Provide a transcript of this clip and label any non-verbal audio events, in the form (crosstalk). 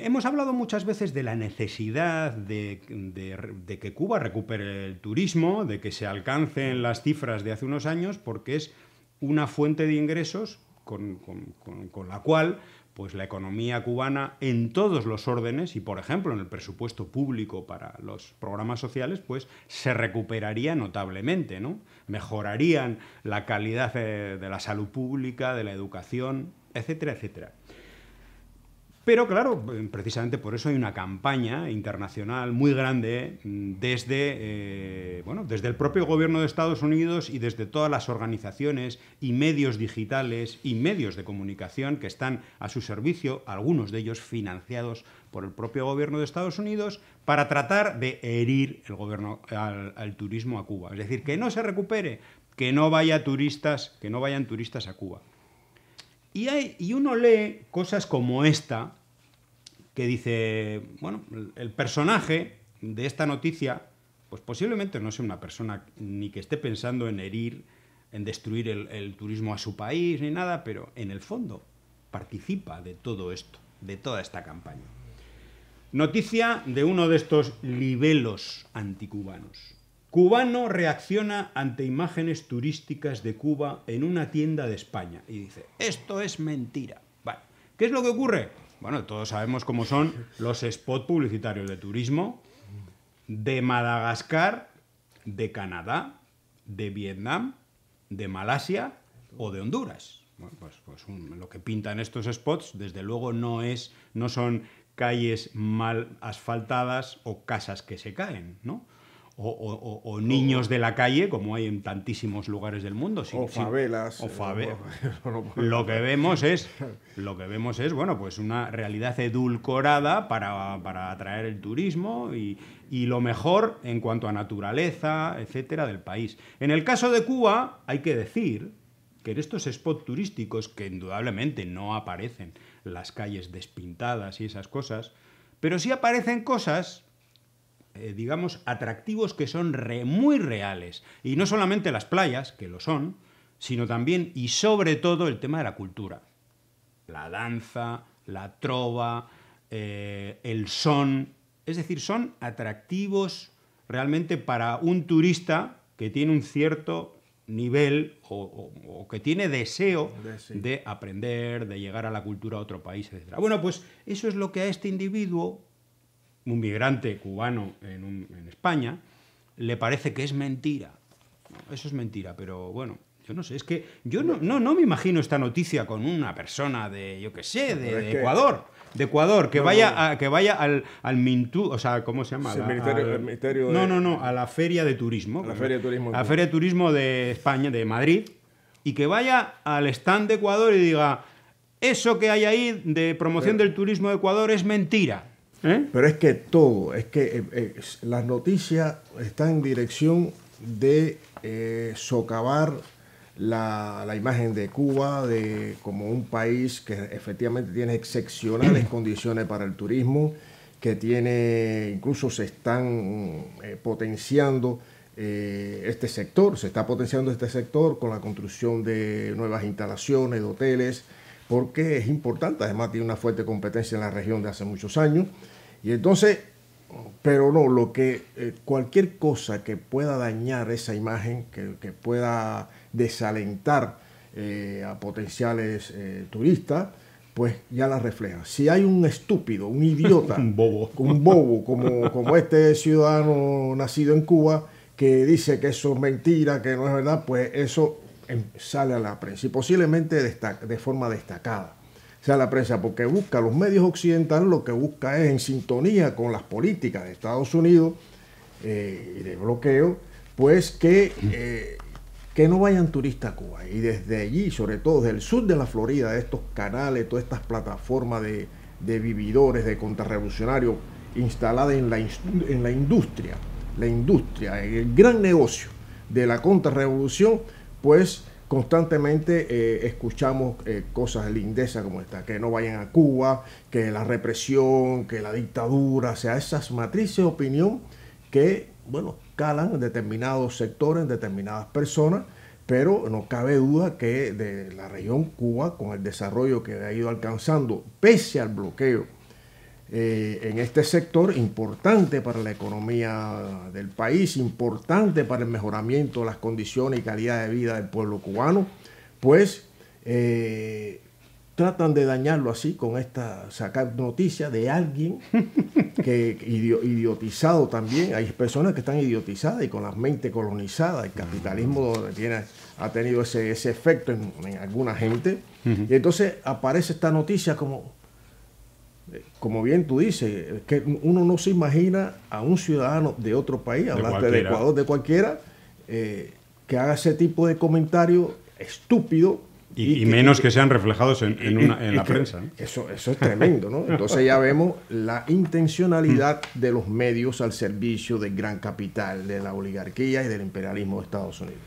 Hemos hablado muchas veces de la necesidad de, que Cuba recupere el turismo, de que se alcancen las cifras de hace unos años, porque es una fuente de ingresos con, la cual pues, la economía cubana en todos los órdenes, y por ejemplo en el presupuesto público para los programas sociales, pues se recuperaría notablemente, ¿no? Mejorarían la calidad de, eh, de la salud pública, de la educación, etcétera, etcétera. Pero claro, precisamente por eso hay una campaña internacional muy grande mm, desde, eh, desde el propio gobierno de Estados Unidos y desde todas las organizaciones y medios digitales y medios de comunicación que están a su servicio, algunos de ellos financiados por el propio gobierno de Estados Unidos, para tratar de herir el gobierno, al, turismo a Cuba. Es decir, que no se recupere, que no, vaya turistas, que no vayan turistas a Cuba. Y, uno lee cosas como esta, que dice, bueno, el personaje de esta noticia, pues posiblemente no sea una persona ni que esté pensando en herir, en destruir el, el turismo a su país, ni nada, pero en el fondo participa de todo esto, de toda esta campaña. Noticia de uno de estos libelos anticubanos. Cubano reacciona ante imágenes turísticas de Cuba en una tienda de España y dice, esto es mentira. ¿Qué es lo que ocurre? Bueno, todos sabemos cómo son los spots publicitarios de turismo de Madagascar, de Canadá, de Vietnam, de Malasia o de Honduras. pues, pues lo que pintan estos spots, desde luego, no, es, no son calles mal asfaltadas o casas que se caen, ¿no? o, niños de la calle, como hay en tantísimos lugares del mundo. o favelas. o favelas. (laughs) lo que vemos es, lo que vemos es, bueno, pues una realidad edulcorada para, atraer el turismo y, y, lo mejor en cuanto a naturaleza, etcétera, del país. En el caso de Cuba, hay que decir que en estos spots turísticos, que indudablemente no aparecen las calles despintadas y esas cosas, pero sí aparecen cosas eh, digamos, atractivos que son muy reales. Y no solamente las playas, que lo son, sino también y sobre todo el tema de la cultura. La danza, la trova, eh, el son. Es decir, son atractivos realmente para un turista que tiene un cierto nivel o, que tiene deseo de aprender, de llegar a la cultura a otro país, etc. Bueno, pues eso es lo que a este individuo un migrante cubano en, España, le parece que es mentira. Eso es mentira, pero bueno, yo no sé, es que yo no, no, no me imagino esta noticia con una persona de, yo qué sé, de, Ecuador. De Ecuador, que vaya, a, que vaya al, al Mintú, o sea, ¿cómo se llama? No, no, no, a la Feria de Turismo. la Feria de Turismo. la Feria de Turismo de España, de Madrid, y que vaya al stand de Ecuador y diga, eso que hay ahí de promoción del turismo de Ecuador es mentira. ¿Eh? Pero es que todo, es que eh, eh, las noticias están en dirección de socavar la, la, imagen de Cuba de, como un país que efectivamente tiene excepcionales (clears throat) condiciones para el turismo, que tiene, incluso se están potenciando este sector, se está potenciando este sector con la construcción de nuevas instalaciones, de hoteles, porque es importante, además tiene una fuerte competencia en la región de hace muchos años. Y entonces, pero no, lo que eh, cualquier cosa que pueda dañar esa imagen, que, pueda desalentar eh, a potenciales eh, turistas, pues ya la refleja. Si hay un estúpido, un idiota, (laughs) un bobo, como, como este ciudadano nacido en Cuba, que dice que eso es mentira, que no es verdad, pues eso em, sale a la prensa y posiblemente de forma destacada sea la prensa, porque busca, los medios occidentales lo que busca es en sintonía con las políticas de Estados Unidos eh, y de bloqueo, pues que, eh, que no vayan turistas a Cuba. Y desde allí, sobre todo desde el sur de la Florida, estos canales, todas estas plataformas de, de vividores, de contrarrevolucionarios instaladas en la, en la industria, la industria, el gran negocio de la contrarrevolución, pues constantemente eh, escuchamos eh, cosas lindesas como esta, que no vayan a Cuba, que la represión, que la dictadura, o sea, esas matrices de opinión que, bueno, calan determinados sectores, determinadas personas, pero no cabe duda que de la región Cuba, con el desarrollo que ha ido alcanzando, pese al bloqueo, eh, en este sector importante para la economía del país, importante para el mejoramiento de las condiciones y calidad de vida del pueblo cubano, pues eh, tratan de dañarlo así con esta sacar noticia de alguien (laughs) que idiotizado también hay personas que están idiotizadas y con la mente colonizada el mm. capitalismo tiene, ha tenido ese, efecto en, alguna gente y entonces aparece esta noticia como como bien tú dices, que uno no se imagina a un ciudadano de otro país, de Ecuador, de cualquiera, eh, que haga ese tipo de comentario estúpido. Y, menos que sean reflejados en, la prensa. Eso, eso es tremendo, ¿no? Entonces ya vemos la intencionalidad mm. de los medios al servicio del gran capital, de la oligarquía y del imperialismo de Estados Unidos.